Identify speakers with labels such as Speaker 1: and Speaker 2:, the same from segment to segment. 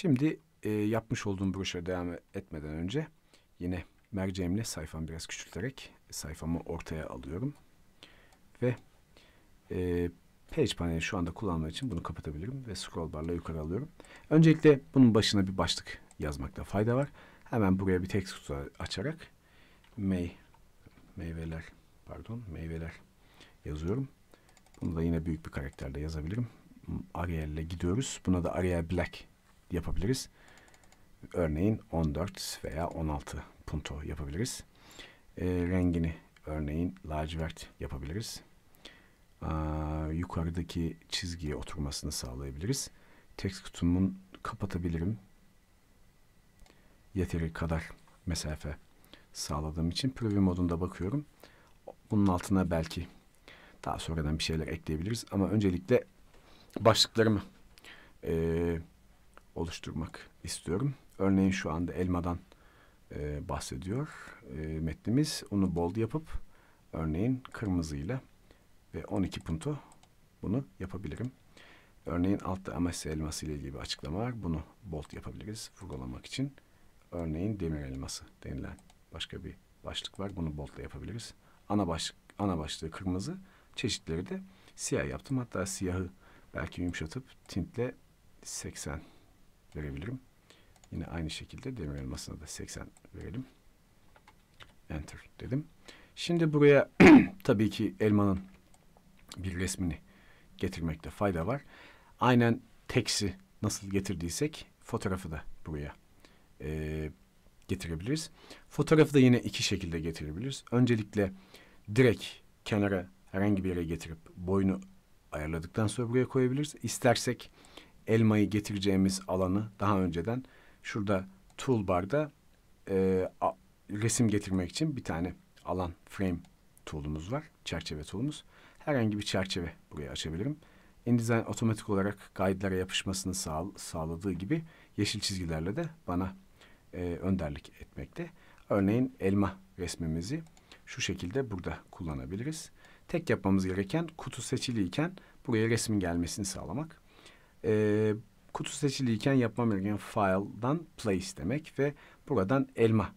Speaker 1: Şimdi e, yapmış olduğum broşüre devam etmeden önce yine merceğimle sayfamı biraz küçülterek sayfamı ortaya alıyorum. Ve e, page paneli şu anda kullanmak için bunu kapatabilirim ve scroll barla yukarı alıyorum. Öncelikle bunun başına bir başlık yazmakta fayda var. Hemen buraya bir text kutu açarak mey meyveler pardon meyveler yazıyorum. Bunu da yine büyük bir karakterde yazabilirim. Arial ile gidiyoruz. Buna da Arial Black yapabiliriz. Örneğin 14 veya 16 punto yapabiliriz. E, rengini örneğin lacivert yapabiliriz. E, yukarıdaki çizgiye oturmasını sağlayabiliriz. Text kutumun kapatabilirim. Yeteri kadar mesafe sağladığım için preview modunda bakıyorum. Bunun altına belki daha sonradan bir şeyler ekleyebiliriz ama öncelikle başlıklarımı eee oluşturmak istiyorum. Örneğin şu anda elmadan e, bahsediyor e, metnimiz. Onu bold yapıp örneğin kırmızıyla ve 12 punto bunu yapabilirim. Örneğin altta Amasya elması ile ilgili bir açıklama var. Bunu bold yapabiliriz vurgulamak için. Örneğin demir elması denilen başka bir başlık var. Bunu boldla yapabiliriz. Ana başlık ana başlığı kırmızı, çeşitleri de siyah yaptım. Hatta siyahı belki yumuşatıp tintle 80 verebilirim. Yine aynı şekilde demir elmasına da 80 verelim. Enter dedim. Şimdi buraya tabii ki elmanın bir resmini getirmekte fayda var. Aynen teksi nasıl getirdiysek fotoğrafı da buraya e, getirebiliriz. Fotoğrafı da yine iki şekilde getirebiliriz. Öncelikle direkt kenara herhangi bir yere getirip boyunu ayarladıktan sonra buraya koyabiliriz. İstersek elmayı getireceğimiz alanı daha önceden şurada toolbar'da e, a, resim getirmek için bir tane alan frame tool'umuz var. Çerçeve tool'umuz. Herhangi bir çerçeve buraya açabilirim. InDesign otomatik olarak guide'lara yapışmasını sağ, sağladığı gibi yeşil çizgilerle de bana e, önderlik etmekte. Örneğin elma resmimizi şu şekilde burada kullanabiliriz. Tek yapmamız gereken kutu seçiliyken buraya resmin gelmesini sağlamak e, kutu seçiliyken yapmam gereken file'dan place demek ve buradan elma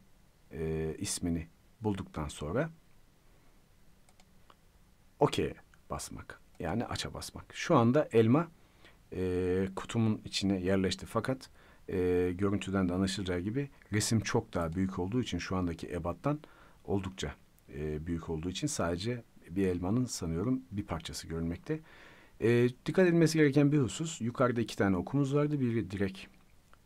Speaker 1: e, ismini bulduktan sonra okey basmak. Yani aça basmak. Şu anda elma e, kutumun içine yerleşti fakat e, görüntüden de anlaşılacağı gibi resim çok daha büyük olduğu için şu andaki ebattan oldukça e, büyük olduğu için sadece bir elmanın sanıyorum bir parçası görünmekte. E, dikkat edilmesi gereken bir husus yukarıda iki tane okumuz vardı. Biri direkt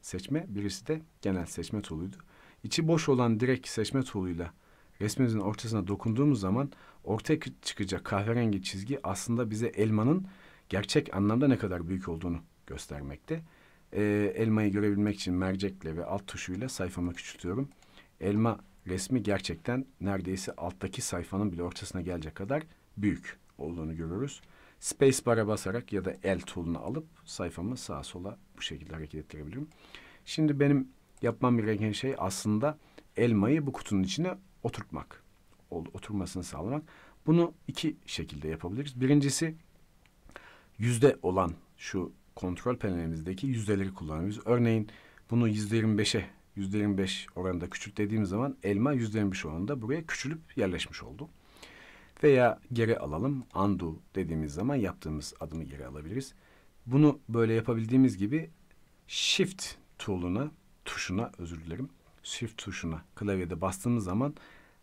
Speaker 1: seçme, birisi de genel seçme toluydu. İçi boş olan direkt seçme toluyla resmimizin ortasına dokunduğumuz zaman ortaya çıkacak kahverengi çizgi aslında bize elmanın gerçek anlamda ne kadar büyük olduğunu göstermekte. Ee, elmayı görebilmek için mercekle ve alt tuşuyla sayfamı küçültüyorum. Elma resmi gerçekten neredeyse alttaki sayfanın bile ortasına gelecek kadar büyük olduğunu görüyoruz. Space bara basarak ya da el tool'unu alıp sayfamı sağa sola bu şekilde hareket ettirebilirim. Şimdi benim yapmam gereken şey aslında elmayı bu kutunun içine oturtmak. Oturmasını sağlamak. Bunu iki şekilde yapabiliriz. Birincisi yüzde olan şu kontrol panelimizdeki yüzdeleri kullanıyoruz. Örneğin bunu yüzde yirmi beşe yüzde yirmi beş oranında küçült dediğim zaman elma yüzde yirmi beş oranında buraya küçülüp yerleşmiş oldu veya geri alalım. Undo dediğimiz zaman yaptığımız adımı geri alabiliriz. Bunu böyle yapabildiğimiz gibi Shift tool'una, tuşuna özür dilerim. Shift tuşuna klavyede bastığımız zaman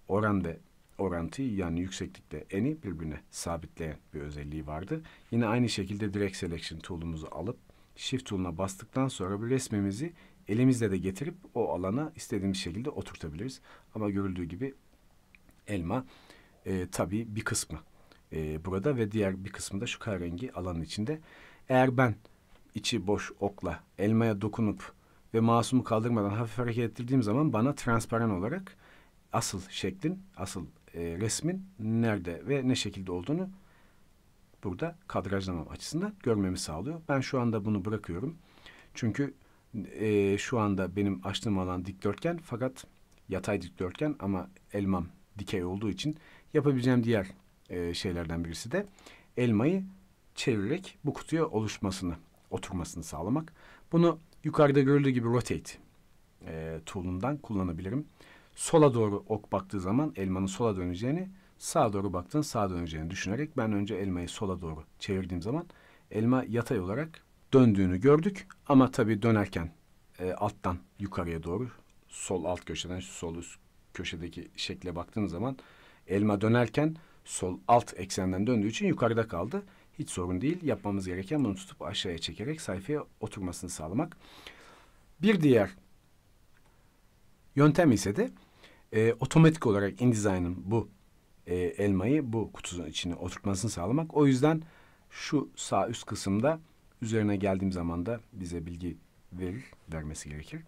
Speaker 1: oran ve orantıyı yani yükseklikte eni birbirine sabitleyen bir özelliği vardı. Yine aynı şekilde Direct Selection tool'umuzu alıp Shift tool'una bastıktan sonra bir resmimizi elimizle de getirip o alana istediğimiz şekilde oturtabiliriz. Ama görüldüğü gibi elma e, tabii bir kısmı e, burada ve diğer bir kısmı da şu kahverengi alanın içinde. Eğer ben içi boş okla elmaya dokunup ve masumu kaldırmadan hafif hareket ettirdiğim zaman bana transparan olarak asıl şeklin, asıl e, resmin nerede ve ne şekilde olduğunu burada kadrajlamam açısından görmemi sağlıyor. Ben şu anda bunu bırakıyorum. Çünkü e, şu anda benim açtığım alan dikdörtgen fakat yatay dikdörtgen ama elmam dikey olduğu için yapabileceğim diğer e, şeylerden birisi de elmayı çevirerek bu kutuya oluşmasını, oturmasını sağlamak. Bunu yukarıda görüldüğü gibi rotate e, tool'undan kullanabilirim. Sola doğru ok baktığı zaman elmanın sola döneceğini, sağa doğru baktığın sağa döneceğini düşünerek ben önce elmayı sola doğru çevirdiğim zaman elma yatay olarak döndüğünü gördük. Ama tabii dönerken e, alttan yukarıya doğru sol alt köşeden sol üst köşedeki şekle baktığın zaman Elma dönerken sol alt eksenden döndüğü için yukarıda kaldı. Hiç sorun değil. Yapmamız gereken bunu tutup aşağıya çekerek sayfaya oturmasını sağlamak. Bir diğer yöntem ise de e, otomatik olarak InDesign'ın bu e, elmayı bu kutunun içine oturtmasını sağlamak. O yüzden şu sağ üst kısımda üzerine geldiğim zaman da bize bilgi verir, vermesi gerekir.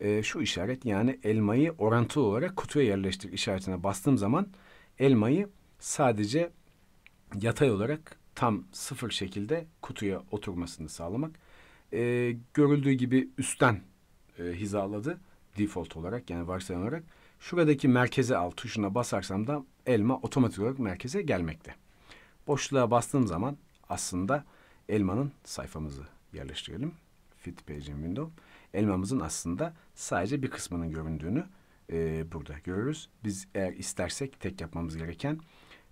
Speaker 1: E, şu işaret yani elmayı orantılı olarak kutuya yerleştir işaretine bastığım zaman elmayı sadece yatay olarak tam sıfır şekilde kutuya oturmasını sağlamak. E, görüldüğü gibi üstten e, hizaladı default olarak yani varsayılan olarak. Şuradaki merkeze al tuşuna basarsam da elma otomatik olarak merkeze gelmekte. Boşluğa bastığım zaman aslında elmanın sayfamızı yerleştirelim. Fit Page'in window. Elmamızın aslında sadece bir kısmının göründüğünü e, burada görüyoruz. Biz eğer istersek tek yapmamız gereken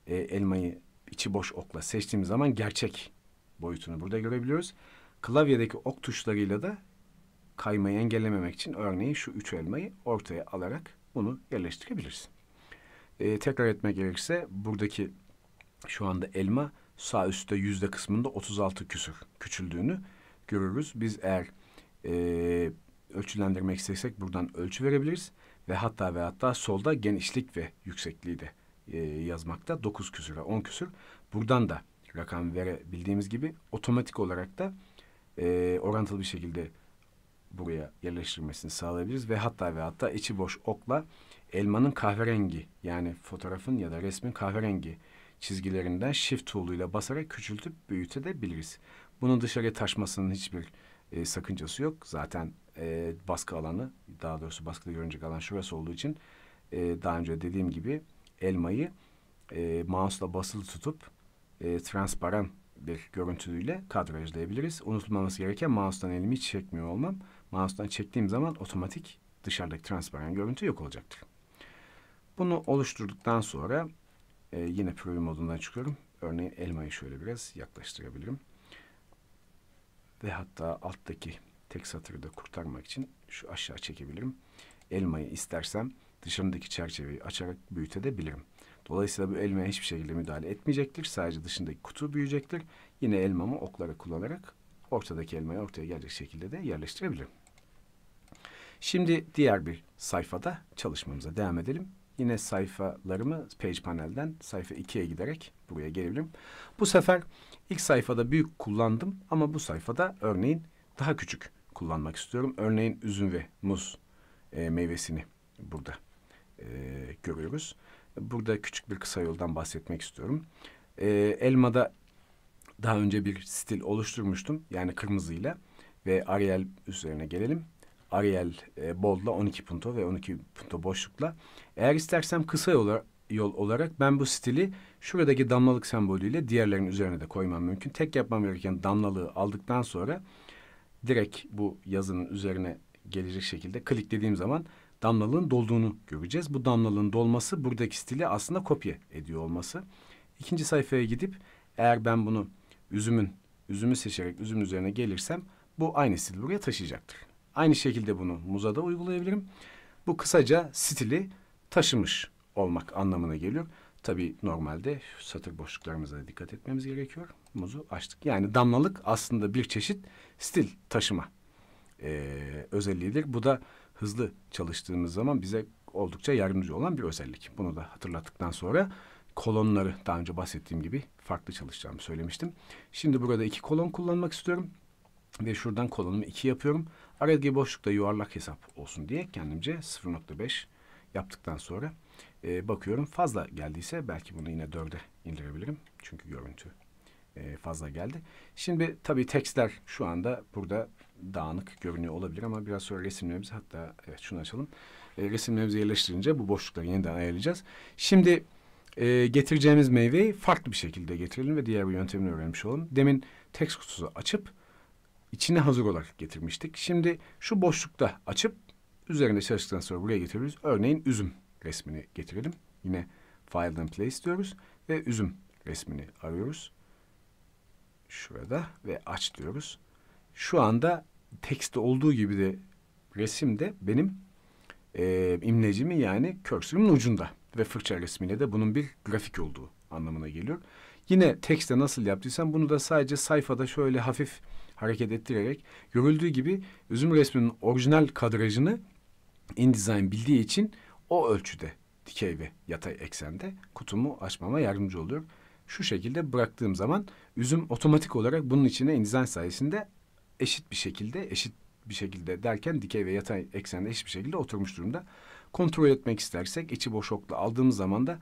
Speaker 1: e, elmayı içi boş okla seçtiğimiz zaman gerçek boyutunu burada görebiliyoruz. Klavyedeki ok tuşlarıyla da kaymayı engellememek için örneğin şu üç elmayı ortaya alarak bunu yerleştirebiliriz. E, tekrar etmek gerekirse buradaki şu anda elma sağ üstte yüzde kısmında 36 küsür küçüldüğünü görürüz. Biz eğer e, ölçülendirmek istesek buradan ölçü verebiliriz ve hatta ve hatta solda genişlik ve yüksekliği de e, yazmakta. dokuz ve on küsür. Buradan da rakam verebildiğimiz gibi otomatik olarak da e, orantılı bir şekilde buraya yerleştirmesini sağlayabiliriz ve hatta ve hatta içi boş okla elmanın kahverengi yani fotoğrafın ya da resmin kahverengi çizgilerinden shift tool'uyla basarak küçültüp büyütebiliriz. Bunun dışarıya taşmasının hiçbir e, sakıncası yok. Zaten e, baskı alanı, daha doğrusu baskıda görünecek alan şurası olduğu için e, daha önce dediğim gibi elmayı e, mouse'la basılı tutup e, transparan bir görüntüyle kadrajlayabiliriz. Unutulmaması gereken mouse'dan elimi hiç çekmiyor olmam. Mouse'dan çektiğim zaman otomatik dışarıdaki transparan görüntü yok olacaktır. Bunu oluşturduktan sonra e, yine preview modundan çıkıyorum. Örneğin elmayı şöyle biraz yaklaştırabilirim ve hatta alttaki tek satırı da kurtarmak için şu aşağı çekebilirim. Elmayı istersem dışındaki çerçeveyi açarak büyütebilirim. Dolayısıyla bu elmaya hiçbir şekilde müdahale etmeyecektir. Sadece dışındaki kutu büyüyecektir. Yine elmamı oklara kullanarak ortadaki elmayı ortaya gelecek şekilde de yerleştirebilirim. Şimdi diğer bir sayfada çalışmamıza devam edelim. Yine sayfalarımı page panelden sayfa 2'ye giderek buraya gelebilirim. Bu sefer ilk sayfada büyük kullandım ama bu sayfada örneğin daha küçük kullanmak istiyorum. Örneğin üzüm ve muz e, meyvesini burada e, görüyoruz. Burada küçük bir kısa yoldan bahsetmek istiyorum. E, elmada daha önce bir stil oluşturmuştum. Yani kırmızıyla ve Arial üzerine gelelim. Ariel e, Bold'la 12 punto ve 12 punto boşlukla. Eğer istersem kısa yol, yol olarak ben bu stili şuradaki damlalık sembolüyle diğerlerinin üzerine de koymam mümkün. Tek yapmam gereken damlalığı aldıktan sonra direkt bu yazının üzerine gelecek şekilde kliklediğim zaman damlalığın dolduğunu göreceğiz. Bu damlalığın dolması buradaki stili aslında kopya ediyor olması. İkinci sayfaya gidip eğer ben bunu üzümün üzümü seçerek üzüm üzerine gelirsem bu aynı stil buraya taşıyacaktır. Aynı şekilde bunu muza da uygulayabilirim. Bu kısaca stili taşımış olmak anlamına geliyor. Tabii normalde satır boşluklarımıza da dikkat etmemiz gerekiyor. Muzu açtık. Yani damlalık aslında bir çeşit stil taşıma e, özelliğidir. Bu da hızlı çalıştığımız zaman bize oldukça yardımcı olan bir özellik. Bunu da hatırlattıktan sonra kolonları daha önce bahsettiğim gibi farklı çalışacağımı söylemiştim. Şimdi burada iki kolon kullanmak istiyorum. Ve şuradan kolonumu iki yapıyorum. RLG boşlukta yuvarlak hesap olsun diye kendimce 0.5 yaptıktan sonra e, bakıyorum fazla geldiyse belki bunu yine 4'e indirebilirim. Çünkü görüntü e, fazla geldi. Şimdi tabii tekstler şu anda burada dağınık görünüyor olabilir ama biraz sonra resimlerimizi hatta evet şunu açalım. E, resimlerimizi yerleştirince bu boşlukları yeniden ayarlayacağız. Şimdi e, getireceğimiz meyveyi farklı bir şekilde getirelim ve diğer bir yöntemini öğrenmiş olalım. Demin text kutusu açıp içine hazır olarak getirmiştik. Şimdi şu boşlukta açıp üzerinde çalıştıktan sonra buraya getiriyoruz. Örneğin üzüm resmini getirelim. Yine File and Place diyoruz ve üzüm resmini arıyoruz. Şurada ve aç diyoruz. Şu anda tekste olduğu gibi de resimde benim e, imlecimin yani cursorimin ucunda ve fırça resmiyle de bunun bir grafik olduğu anlamına geliyor. Yine tekste nasıl yaptıysam bunu da sadece sayfada şöyle hafif hareket ettirerek görüldüğü gibi üzüm resminin orijinal kadrajını InDesign bildiği için o ölçüde dikey ve yatay eksende kutumu açmama yardımcı oluyor. Şu şekilde bıraktığım zaman üzüm otomatik olarak bunun içine InDesign sayesinde eşit bir şekilde eşit bir şekilde derken dikey ve yatay eksende eşit bir şekilde oturmuş durumda. Kontrol etmek istersek içi boş okla aldığımız zaman da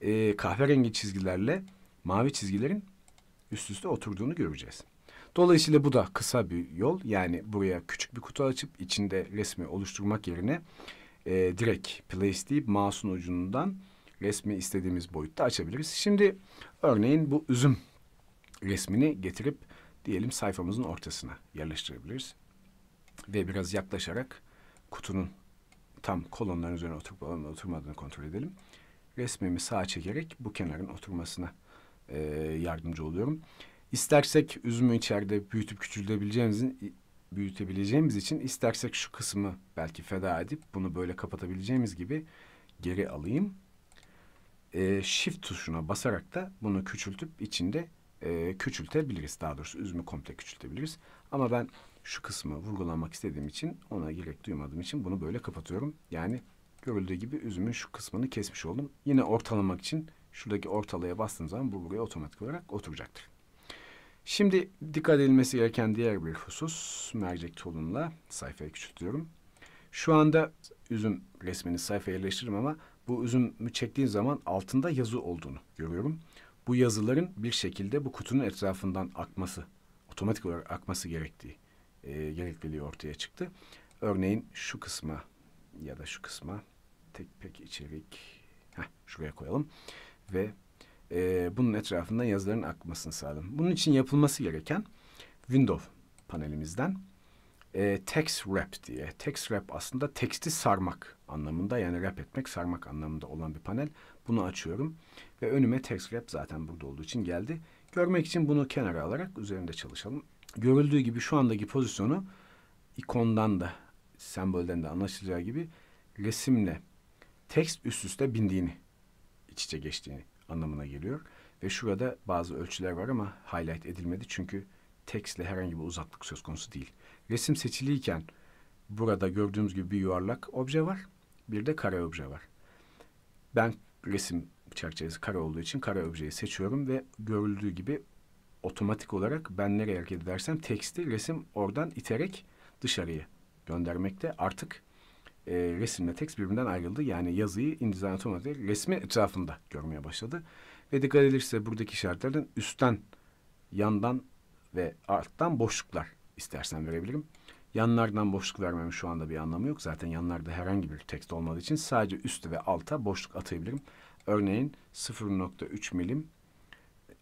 Speaker 1: e, kahverengi çizgilerle mavi çizgilerin üst üste oturduğunu göreceğiz. Dolayısıyla bu da kısa bir yol. Yani buraya küçük bir kutu açıp içinde resmi oluşturmak yerine e, direkt place deyip mouse'un ucundan resmi istediğimiz boyutta açabiliriz. Şimdi örneğin bu üzüm resmini getirip diyelim sayfamızın ortasına yerleştirebiliriz. Ve biraz yaklaşarak kutunun tam kolonların üzerine oturup oturmadığını kontrol edelim. Resmimi sağa çekerek bu kenarın oturmasına e, yardımcı oluyorum. İstersek üzümü içeride büyütüp küçültebileceğimizin büyütebileceğimiz için istersek şu kısmı belki feda edip bunu böyle kapatabileceğimiz gibi geri alayım. E, shift tuşuna basarak da bunu küçültüp içinde e, küçültebiliriz. Daha doğrusu üzümü komple küçültebiliriz. Ama ben şu kısmı vurgulamak istediğim için ona gerek duymadığım için bunu böyle kapatıyorum. Yani görüldüğü gibi üzümün şu kısmını kesmiş oldum. Yine ortalamak için şuradaki ortalaya bastığım zaman bu buraya otomatik olarak oturacaktır. Şimdi dikkat edilmesi gereken diğer bir husus mercek tool'umla sayfayı küçültüyorum. Şu anda üzüm resmini sayfaya yerleştiririm ama bu üzümü çektiğim zaman altında yazı olduğunu görüyorum. Bu yazıların bir şekilde bu kutunun etrafından akması, otomatik olarak akması gerektiği e, gerekliliği ortaya çıktı. Örneğin şu kısma ya da şu kısma tek pek içerik heh, şuraya koyalım ve e, bunun etrafında yazıların akmasını sağladım. Bunun için yapılması gereken Windows panelimizden e, text wrap diye. Text wrap aslında teksti sarmak anlamında yani wrap etmek sarmak anlamında olan bir panel. Bunu açıyorum ve önüme text wrap zaten burada olduğu için geldi. Görmek için bunu kenara alarak üzerinde çalışalım. Görüldüğü gibi şu andaki pozisyonu ikondan da sembolden de anlaşılacağı gibi resimle text üst üste bindiğini, iç içe geçtiğini anlamına geliyor. Ve şurada bazı ölçüler var ama highlight edilmedi çünkü tekstle herhangi bir uzaklık söz konusu değil. Resim seçiliyken burada gördüğümüz gibi bir yuvarlak obje var, bir de kare obje var. Ben resim çerçevesi kare olduğu için kare objeyi seçiyorum ve görüldüğü gibi otomatik olarak ben nereye hareket edersem teksti resim oradan iterek dışarıya göndermekte. Artık e, resimle tekst birbirinden ayrıldı. Yani yazıyı indizen sonra değil, resmi etrafında görmeye başladı. Ve dikkat edilirse buradaki işaretlerden üstten, yandan ve alttan boşluklar istersen verebilirim. Yanlardan boşluk vermemin şu anda bir anlamı yok. Zaten yanlarda herhangi bir tekst olmadığı için sadece üstü ve alta boşluk atayabilirim. Örneğin 0.3 milim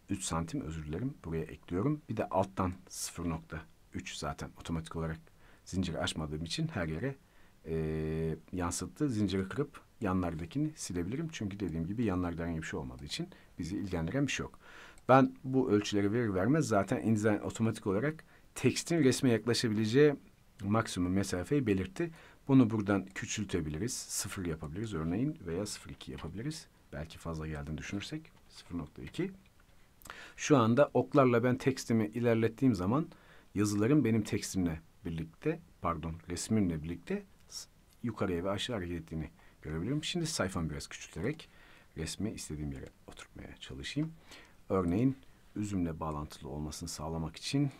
Speaker 1: 3 santim özür dilerim buraya ekliyorum. Bir de alttan 0.3 zaten otomatik olarak zinciri açmadığım için her yere e, yansıttı. Zinciri kırıp yanlardakini silebilirim. Çünkü dediğim gibi yanlarda herhangi bir şey olmadığı için bizi ilgilendiren bir şey yok. Ben bu ölçüleri verir vermez zaten InDesign otomatik olarak tekstin resme yaklaşabileceği maksimum mesafeyi belirtti. Bunu buradan küçültebiliriz. Sıfır yapabiliriz örneğin veya sıfır iki yapabiliriz. Belki fazla geldiğini düşünürsek 0.2. Şu anda oklarla ben tekstimi ilerlettiğim zaman yazılarım benim tekstimle birlikte pardon resmimle birlikte yukarıya ve aşağı hareket ettiğini görebiliyorum. Şimdi sayfamı biraz küçülterek resmi istediğim yere oturtmaya çalışayım. Örneğin üzümle bağlantılı olmasını sağlamak için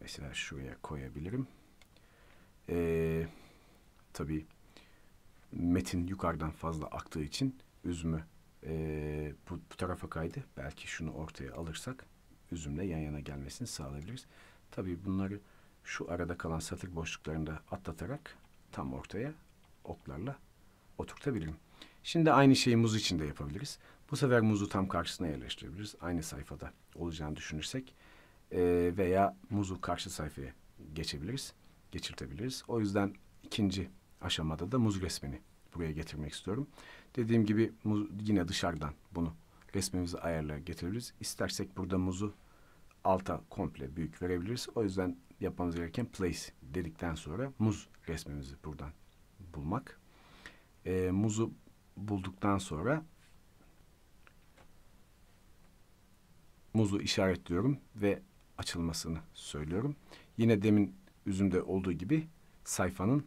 Speaker 1: mesela şuraya koyabilirim. Ee, tabii metin yukarıdan fazla aktığı için üzümü e, bu, bu tarafa kaydı. Belki şunu ortaya alırsak üzümle yan yana gelmesini sağlayabiliriz. Tabii bunları şu arada kalan satır boşluklarında atlatarak tam ortaya oklarla oturtabilirim. Şimdi aynı şeyi muz için de yapabiliriz. Bu sefer muzu tam karşısına yerleştirebiliriz. Aynı sayfada olacağını düşünürsek e, veya muzu karşı sayfaya geçebiliriz, geçirtebiliriz. O yüzden ikinci aşamada da muz resmini buraya getirmek istiyorum. Dediğim gibi muz, yine dışarıdan bunu resmimizi ayarla getirebiliriz. İstersek burada muzu alta komple büyük verebiliriz. O yüzden yapmamız gereken place dedikten sonra muz resmimizi buradan bulmak. E, muzu bulduktan sonra muzu işaretliyorum ve açılmasını söylüyorum. Yine demin üzümde olduğu gibi sayfanın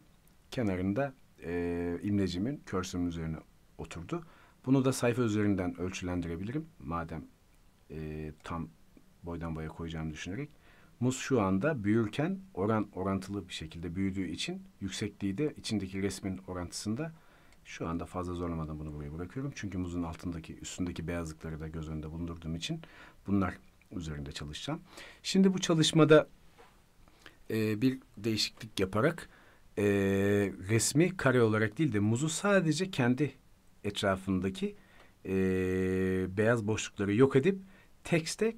Speaker 1: kenarında e, imlecimin körsümün üzerine oturdu. Bunu da sayfa üzerinden ölçülendirebilirim. Madem e, tam boydan boya koyacağımı düşünerek. Muz şu anda büyürken oran orantılı bir şekilde büyüdüğü için yüksekliği de içindeki resmin orantısında şu anda fazla zorlamadan bunu buraya bırakıyorum. Çünkü muzun altındaki üstündeki beyazlıkları da göz önünde bulundurduğum için bunlar üzerinde çalışacağım. Şimdi bu çalışmada e, bir değişiklik yaparak e, resmi kare olarak değil de muzu sadece kendi etrafındaki e, beyaz boşlukları yok edip tekste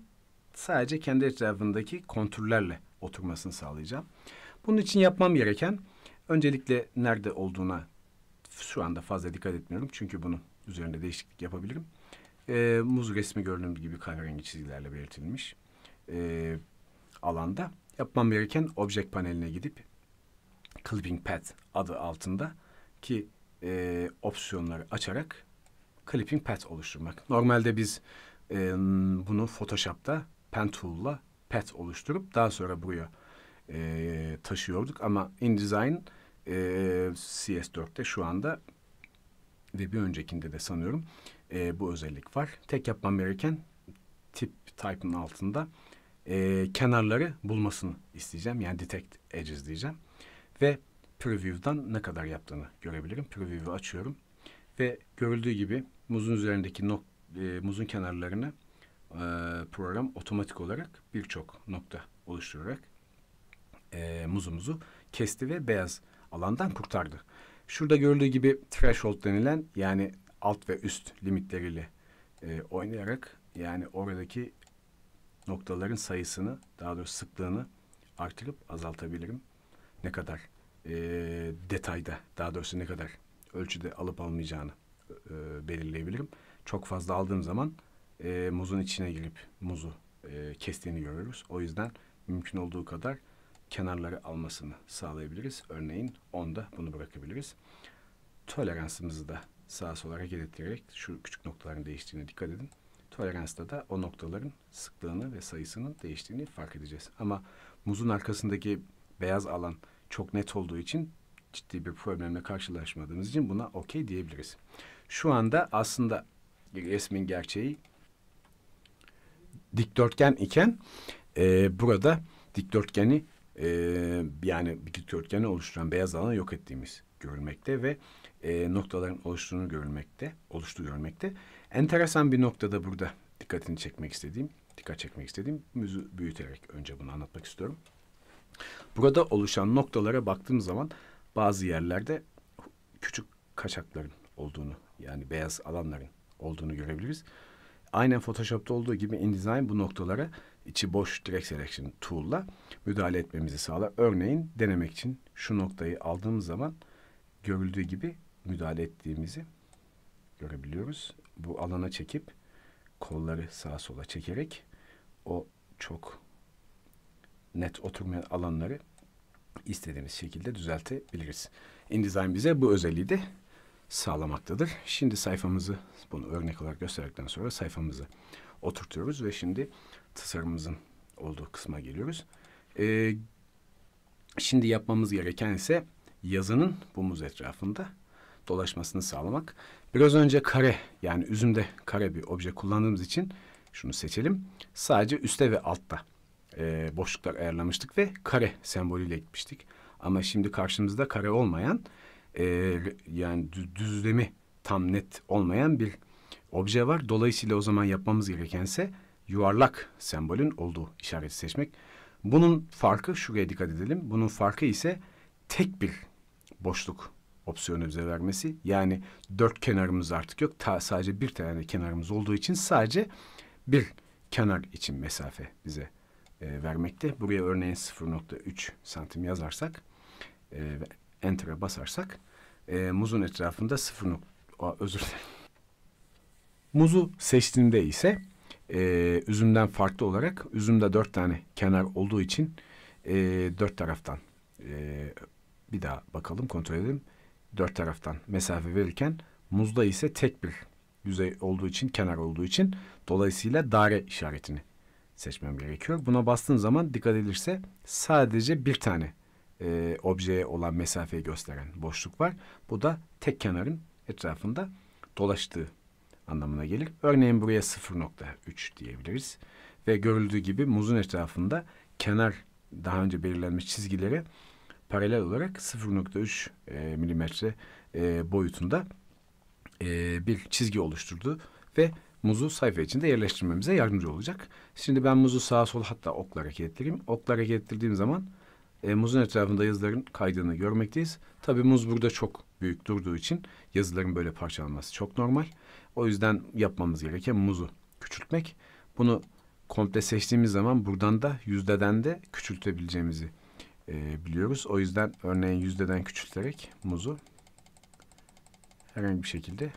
Speaker 1: sadece kendi etrafındaki kontürlerle oturmasını sağlayacağım. Bunun için yapmam gereken öncelikle nerede olduğuna şu anda fazla dikkat etmiyorum. Çünkü bunun üzerinde değişiklik yapabilirim. E, muz resmi gördüğüm gibi kahverengi çizgilerle belirtilmiş e, alanda. Yapmam gereken object paneline gidip clipping pad adı altında ki e, opsiyonları açarak clipping pad oluşturmak. Normalde biz e, bunu Photoshop'ta Pentoolla pet oluşturup daha sonra buraya e, taşıyorduk. Ama InDesign e, CS4'te şu anda ve bir öncekinde de sanıyorum e, bu özellik var. Tek yapmam gereken tip type'ın altında e, kenarları bulmasını isteyeceğim. Yani detect edges diyeceğim. Ve preview'dan ne kadar yaptığını görebilirim. Preview'u açıyorum ve görüldüğü gibi muzun üzerindeki nok, e, muzun kenarlarını e, program otomatik olarak birçok nokta oluşturarak e, muzumuzu kesti ve beyaz alandan kurtardı. Şurada görüldüğü gibi threshold denilen yani alt ve üst limitleriyle e, oynayarak yani oradaki noktaların sayısını daha doğrusu sıklığını artırıp azaltabilirim. Ne kadar e, detayda daha doğrusu ne kadar ölçüde alıp almayacağını e, e, belirleyebilirim. Çok fazla aldığım zaman e, muzun içine girip muzu e, kestiğini görürüz. O yüzden mümkün olduğu kadar kenarları almasını sağlayabiliriz. Örneğin onda bunu bırakabiliriz. Toleransımızı da sağa sola hareket ettirerek şu küçük noktaların değiştiğine dikkat edin. Toleransta da o noktaların sıklığını ve sayısının değiştiğini fark edeceğiz. Ama muzun arkasındaki beyaz alan çok net olduğu için ciddi bir problemle karşılaşmadığımız için buna okey diyebiliriz. Şu anda aslında resmin gerçeği dikdörtgen iken e, burada dikdörtgeni e, yani bir dikdörtgeni oluşturan beyaz alanı yok ettiğimiz görülmekte ve e, noktaların oluştuğunu görülmekte, oluştuğu görülmekte. Enteresan bir noktada burada dikkatini çekmek istediğim, dikkat çekmek istediğim müzü büyüterek önce bunu anlatmak istiyorum. Burada oluşan noktalara baktığım zaman bazı yerlerde küçük kaçakların olduğunu yani beyaz alanların olduğunu görebiliriz. Aynen Photoshop'ta olduğu gibi InDesign bu noktalara içi boş direct selection tool'la müdahale etmemizi sağlar. Örneğin denemek için şu noktayı aldığımız zaman görüldüğü gibi müdahale ettiğimizi görebiliyoruz. Bu alana çekip kolları sağa sola çekerek o çok net oturmayan alanları istediğimiz şekilde düzeltebiliriz. InDesign bize bu özelliği de sağlamaktadır. Şimdi sayfamızı bunu örnek olarak gösterdikten sonra sayfamızı oturtuyoruz ve şimdi tasarımımızın olduğu kısma geliyoruz. Ee, şimdi yapmamız gereken ise yazının bu muz etrafında dolaşmasını sağlamak. Biraz önce kare yani üzümde kare bir obje kullandığımız için şunu seçelim. Sadece üstte ve altta e, boşluklar ayarlamıştık ve kare sembolüyle gitmiştik. Ama şimdi karşımızda kare olmayan e, yani düzlemi tam net olmayan bir obje var. Dolayısıyla o zaman yapmamız gerekense yuvarlak sembolün olduğu işareti seçmek. Bunun farkı şuraya dikkat edelim. Bunun farkı ise tek bir boşluk opsiyonu bize vermesi. Yani dört kenarımız artık yok. Ta, sadece bir tane kenarımız olduğu için sadece bir kenar için mesafe bize e, vermekte. Buraya örneğin 0.3 santim yazarsak e, Enter'e basarsak e, muzun etrafında sıfır nokta özür dilerim. Muzu seçtiğimde ise e, üzümden farklı olarak üzümde dört tane kenar olduğu için e, dört taraftan e, bir daha bakalım kontrol edelim. Dört taraftan mesafe verirken muzda ise tek bir yüzey olduğu için kenar olduğu için dolayısıyla daire işaretini seçmem gerekiyor. Buna bastığım zaman dikkat edilirse sadece bir tane e, objeye olan mesafeyi gösteren boşluk var. Bu da tek kenarın etrafında dolaştığı anlamına gelir. Örneğin buraya 0.3 diyebiliriz. Ve görüldüğü gibi muzun etrafında kenar daha önce belirlenmiş çizgilere paralel olarak 0.3 e, milimetre e, boyutunda e, bir çizgi oluşturdu ve muzu sayfa içinde yerleştirmemize yardımcı olacak. Şimdi ben muzu sağa sola hatta okla hareket ettireyim. Okla hareket ettirdiğim zaman e, muzun etrafında yazıların kaydığını görmekteyiz. Tabi muz burada çok büyük durduğu için yazıların böyle parçalanması çok normal. O yüzden yapmamız gereken muzu küçültmek. Bunu komple seçtiğimiz zaman buradan da yüzdeden de küçültebileceğimizi e, biliyoruz. O yüzden örneğin yüzdeden küçülterek muzu herhangi bir şekilde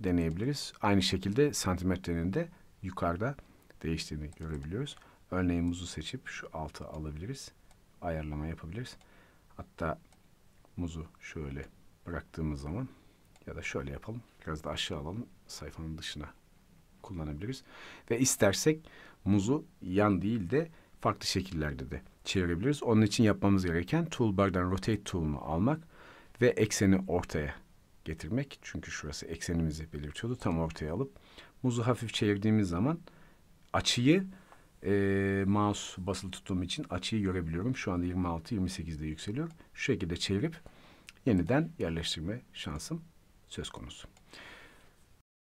Speaker 1: deneyebiliriz. Aynı şekilde santimetrenin de yukarıda değiştiğini görebiliyoruz. Örneğin muzu seçip şu altı alabiliriz ayarlama yapabiliriz. Hatta muzu şöyle bıraktığımız zaman ya da şöyle yapalım. Biraz da aşağı alalım. Sayfanın dışına kullanabiliriz. Ve istersek muzu yan değil de farklı şekillerde de çevirebiliriz. Onun için yapmamız gereken toolbar'dan rotate tool'unu almak ve ekseni ortaya getirmek. Çünkü şurası eksenimizi belirtiyordu. Tam ortaya alıp muzu hafif çevirdiğimiz zaman açıyı e, mouse basılı tuttuğum için açıyı görebiliyorum. Şu anda 26-28'de yükseliyor. Şu şekilde çevirip yeniden yerleştirme şansım söz konusu.